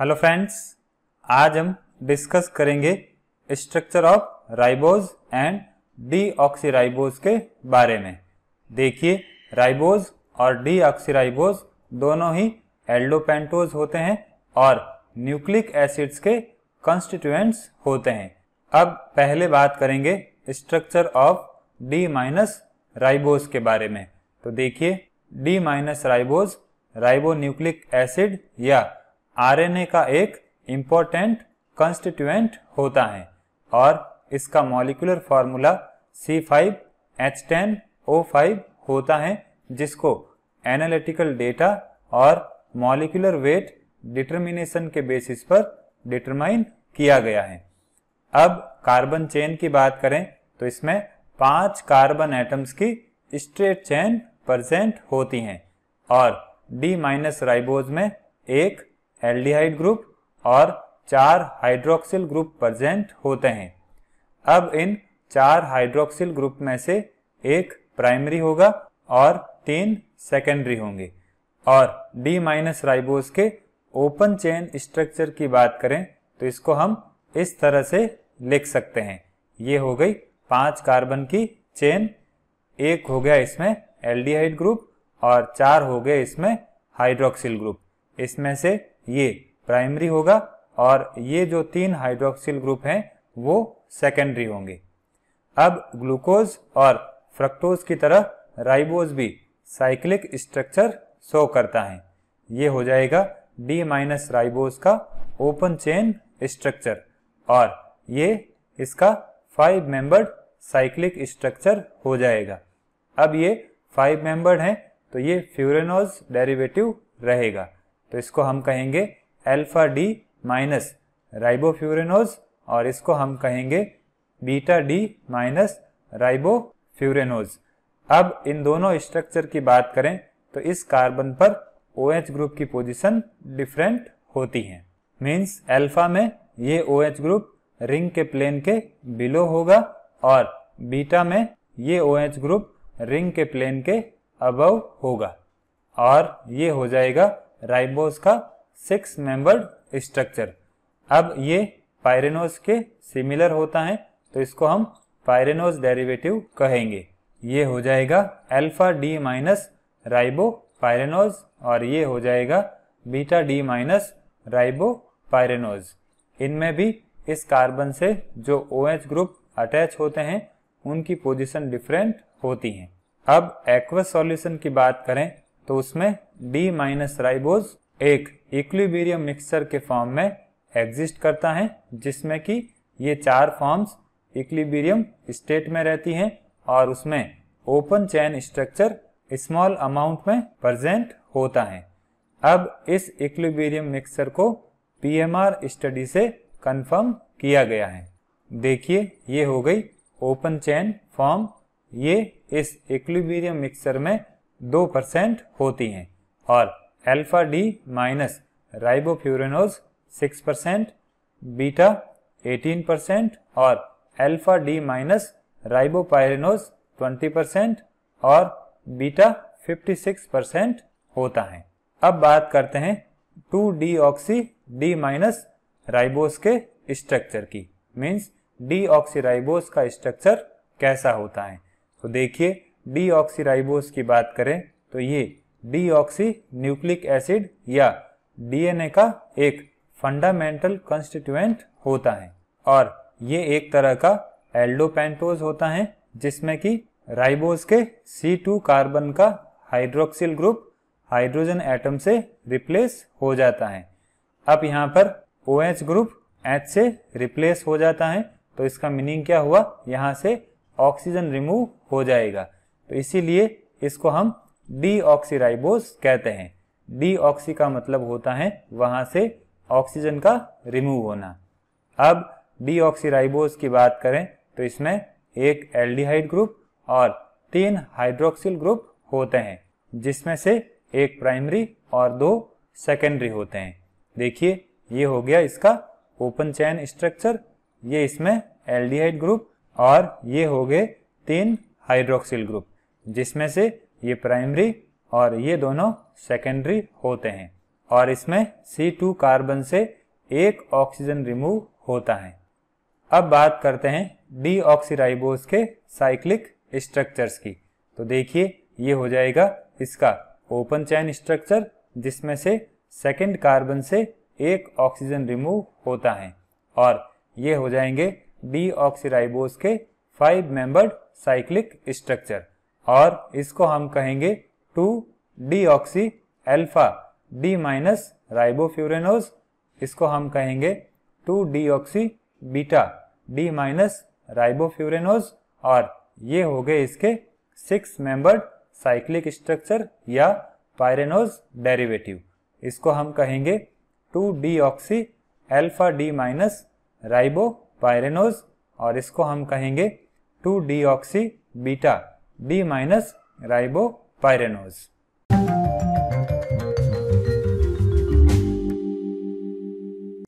Hello friends आज हम discuss करेंगे structure of ribose and deoxyribose के बारे में देखिए राइबोज और डीऑक्सीराइबोज दोनों ही एल्डोपेंटोज होते हैं और न्यूक्लिक एसिड्स के कंस्टिट्यूएंट्स होते हैं अब पहले बात करेंगे structure of D minus ribose के बारे में तो देखिए D minus ribose nucleic acid या आरएनए का एक इम्पोर्टेंट कंस्टिट्यूएंट होता है और इसका मॉलिकुलर फार्मूला C5H10O5 होता है जिसको एनालिटिकल डेटा और मॉलिकुलर वेट डिटर्मिनेशन के बेसिस पर डिटरमाइन किया गया है अब कार्बन चेन की बात करें तो इसमें पांच कार्बन एटम्स की स्ट्रेट चेन प्रेजेंट होती हैं और डी माइनस राइबोज में एक एल्डिहाइड ग्रुप और चार हाइड्रोक्सिल ग्रुप प्रेजेंट होते हैं अब इन चार हाइड्रोक्सिल ग्रुप में से एक प्राइमरी होगा और तीन सेकेंडरी होंगे और डी माइनस राइबोस के ओपन चेन स्ट्रक्चर की बात करें तो इसको हम इस तरह से लिख सकते हैं ये हो गई पांच कार्बन की चेन एक हो गया इसमें एल्डिहाइड ग्रुप और चार हो गए इसमें हाइड्रोक्सिल ग्रुप इसमें से ये प्राइमरी होगा और ये जो तीन हाइड्रोक्सिल ग्रुप हैं वो सेकेंडरी होंगे अब ग्लूकोज और फ्रक्टोज की तरह राइबोज भी साइक्लिक स्ट्रक्चर शो करता है ये हो जाएगा डी माइनस राइबोज का ओपन चेन स्ट्रक्चर और ये इसका फाइव मेंबर्ड साइक्लिक स्ट्रक्चर हो जाएगा अब ये फाइव मेंबर्ड हैं तो ये फ्यूरेनोज डेरिवेटिव रहेगा तो इसको हम कहेंगे एल्फा डी माइनस राइबोफ्यूरेनोज और इसको हम कहेंगे बीटा डी माइनस राइबोफ्यूरेनोज अब इन दोनों स्ट्रक्चर की बात करें तो इस कार्बन पर ओ OH ग्रुप की पोजीशन डिफरेंट होती है मीन्स अल्फा में ये ओ OH ग्रुप रिंग के प्लेन के बिलो होगा और बीटा में ये ओ OH ग्रुप रिंग के प्लेन के अबव होगा और ये हो जाएगा राइबोस का सिक्स मेंबर्ड स्ट्रक्चर अब ये पायरेनोज के सिमिलर होता है तो इसको हम पायरेनोज डेरिवेटिव कहेंगे ये हो जाएगा alpha D minus ribopyranose और ये हो जाएगा beta D minus ribopyranose इनमें भी इस कार्बन से जो ओ OH ग्रुप अटैच होते हैं उनकी पोजीशन डिफरेंट होती हैं अब एक्वस सॉल्यूशन की बात करें तो उसमें डी माइनस राइबोज एक इक्विबेरियम मिक्सचर के फॉर्म में एग्जिस्ट करता है जिसमें कि ये चार फॉर्म्स इक्विबेरियम स्टेट में रहती हैं और उसमें open chain structure small amount में प्रजेंट होता है अब इस इक्विबेरियम मिक्सचर को पी स्टडी से कन्फर्म किया गया है देखिए ये हो गई ओपन चैन फॉर्म ये इस इक्विबेरियम मिक्सर में दो परसेंट होती हैं और alpha D minus ribofuranose six percent beta eighteen percent और alpha D minus ribopyranose twenty percent और बीटा फिफ्टी सिक्स परसेंट होता है अब बात करते हैं two deoxy D minus ribose के स्ट्रक्चर की मीन्स डी ऑक्सी राइबोस का स्ट्रक्चर कैसा होता है तो देखिए राइबोस की बात करें तो ये डी न्यूक्लिक एसिड या डीएनए का एक फंडामेंटल कंस्टिट्यूएंट होता है और ये एक तरह का एल्डोपेंटोज होता है जिसमें कि राइबोज के C2 कार्बन का हाइड्रोक्सिल ग्रुप हाइड्रोजन एटम से रिप्लेस हो जाता है अब यहाँ पर OH ग्रुप H से रिप्लेस हो जाता है तो इसका मीनिंग क्या हुआ यहाँ से ऑक्सीजन रिमूव हो जाएगा तो इसीलिए इसको हम डी कहते हैं डी का मतलब होता है वहां से ऑक्सीजन का रिमूव होना अब डी की बात करें तो इसमें एक एल्डिहाइड ग्रुप और तीन हाइड्रोक्सिल ग्रुप होते हैं जिसमें से एक प्राइमरी और दो सेकेंडरी होते हैं देखिए ये हो गया इसका ओपन चैन स्ट्रक्चर ये इसमें एल्डिहाइड ग्रुप और ये हो गए तीन हाइड्रोक्सिल ग्रुप जिसमें से ये प्राइमरी और ये दोनों सेकेंडरी होते हैं और इसमें C2 कार्बन से एक ऑक्सीजन रिमूव होता है अब बात करते हैं ऑक्सीराइबोस के साइक्लिक स्ट्रक्चर्स की तो देखिए ये हो जाएगा इसका ओपन चैन स्ट्रक्चर जिसमें से सेकेंड कार्बन से एक ऑक्सीजन रिमूव होता है और ये हो जाएंगे ऑक्सीराइबोस के फाइव मेंबर्ड साइक्लिक स्ट्रक्चर और इसको हम कहेंगे two deoxy alpha D minus ribofuranose इसको हम कहेंगे two deoxy beta D minus ribofuranose और ये हो गए इसके सिक्स मेंबर्ड साइक्लिक स्ट्रक्चर या पायरेनोज डेरिवेटिव इसको हम कहेंगे two deoxy alpha D minus ribopyranose और इसको हम कहेंगे two deoxy beta B minus ribopyranose.